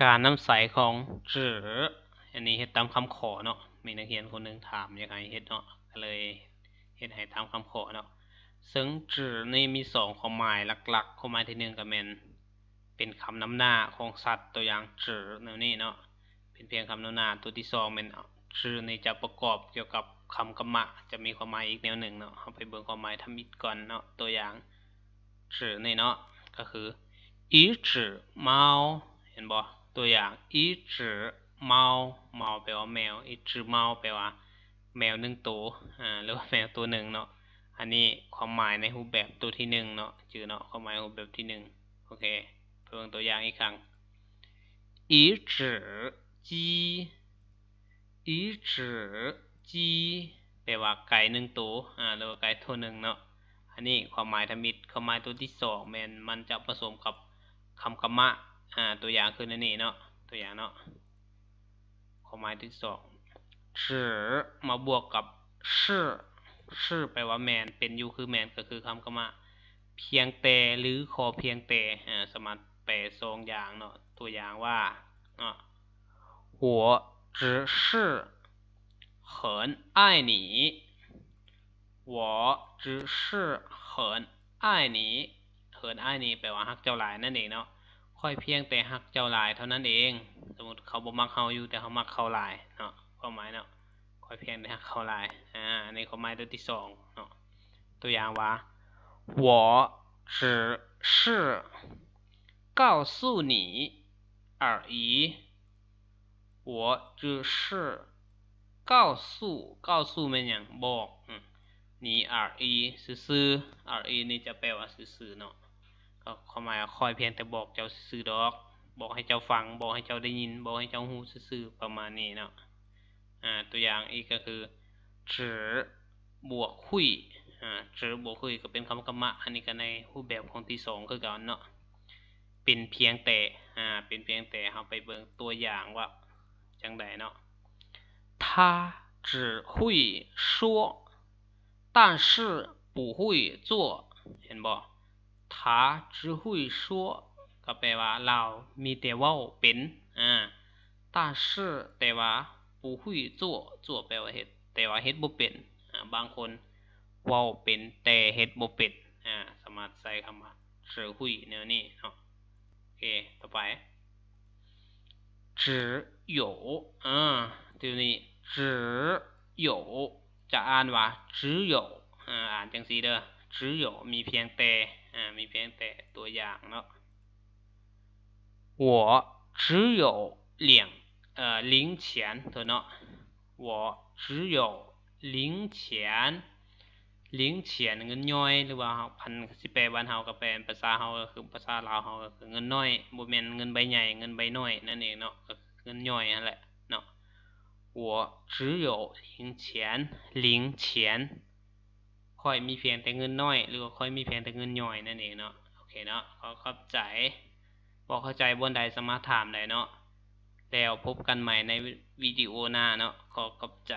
การน้ำใสของจืออันนี้เฮ็ดตามคำขอเนาะ มีนักเรียนคนหนึ่งถามอยากให้เฮ็ดเนาะ ก็เลยเฮ็ดให้ตามคำขอเนาะซึ่งจือนี่มีสองความหมายหลักๆ ความหมายที่หนึ่งก็เมนเป็นคำนำหน้าของสัตว์ตัวอย่างจือแนวนี้เนาะ เป็นเพียงคำนำหน้าตัวที่สองเป็นจือนี่จะประกอบเกี่ยวกับคำกรรมะจะมีความหมายอีกแนวหนึ่งเนาะเอาไปเบิ่งความหมายทำมิตรก่อนเนาะ ตัวอย่างจือนี่เนาะ ก็คืออีจือเมาเห็นบ่ตัวอย่างอีจือเมาเมาแปลว่าแมวอีจือเมาแปลว่าแมวหนึ่งตัวอ่าหรือว่าแมวตัวหนึ่งเนาะ อันนี้ความหมายในรูปแบบตัวที่หนึ่งเนาะ จือเนาะความหมายรูปแบบที่หนึ่งโอเคเพิ่มตัวอย่างอีกครั้งอีจือจีอีจือจีแปลว่าไก่หนึ่งตัวอ่าหรือว่าไก่ตัวหนึ่งเนาะ อันนี้ความหมายทมิตรความหมายตัวที่สองแมนมันจะผสมกับคำกรรมะอ่าตัวอย่างคือในนี้เนาะตัวอย่างเนาะความหมายที่สองชื่อมาบวกกับชื่อชื่อแปลว่าแมนเป็นอยู่คือแมนก็คือคำกมาเพียงแต่หรือขอเพียงแต่อ่าสมาติแปลสองอย่างเนาะตัวอย่างว่าเนาะหัว只是很爱你我只是很爱你很爱你แปลว่าฮักเจ้าหลายนั่นเองเนาะค่อยเพียงแต่หักเจ้าลายเท่านั้นเอง สมมติเขาบ่มักเขาอยู่แต่เขามักเขาลายเนาะความหมายเนาะค่อยเพียงแต่หักเขาลาย อ่าในความหมายตัวที่สองเนาะตัวอย่างว่า我只是告诉你而已我只是告诉告诉别人不，嗯，你而已，叔叔，而已，你才佩服叔叔呢。ก็ความหมายคอยเพียงแต่บอกเจ้าซื่อดอก บอกให้เจ้าฟังบอกให้เจ้าได้ยิน บอกให้เจ้าหูซื่อประมาณนี้เนาะอ่าตัวอย่างอีกก็คือเฉอบวกคุยอ่าเฉอบวกคุยก็เป็นคำกรรมะอันนี้ก็ในรูปแบบของที่สองคือกันเนาะเป็นเพียงแต่อ่าเป็นเพียงแต่เราไปเบิ่งตัวอย่างว่าจังไดเนาะ他只会说但是不会做เห็นบ่他只会说ก็แปลว่าเรามีแต่ว่าเป็นอ่า但是แต่ว่า不会做做แปลว่าเฮ็ดแต่ว่าเฮ็ดบ่เป็นอ่าบางคนว่าเป็นแต่เฮ็ดบ่เป็นอ่าสามารถใส่คำว่าจะ只会แนวนี้เนาะโอเคต่อไป只有อ่าทีนี้只有จะอ่านว่า只有อ่าอ่านจังซี่เด้อจื้มีเพียงแต่อ่ามีเพียงแต่ตัวอย่างเนาะ我只有两เอ่อลิงเฉียนตัวเนาะ我只有零钱ลิงเฉียนเงินน้อยหรือว่าพันสิแปลบ้านเฮากับแปลภาษาเฮาก็คือภาษาลาวเฮาก็คือเงินน้อยบ่แม่นเงินใบใหญ่เงินใบน้อยนั่นเองเนาะเงินย้อยนั่นแหละเนาะ我只有零钱零钱ค่อยมีเพียงแต่เงินน้อย หรือว่าคอยมีเพียงแต่เงินย่อยนั่นเองเนาะโอเคเนาะขอข้าใจบอกเข้าใจบนใดสมาถามไดเนาะแล้วพบกันใหม่ในวิดีโอหน้าเนาะขอขอบใจ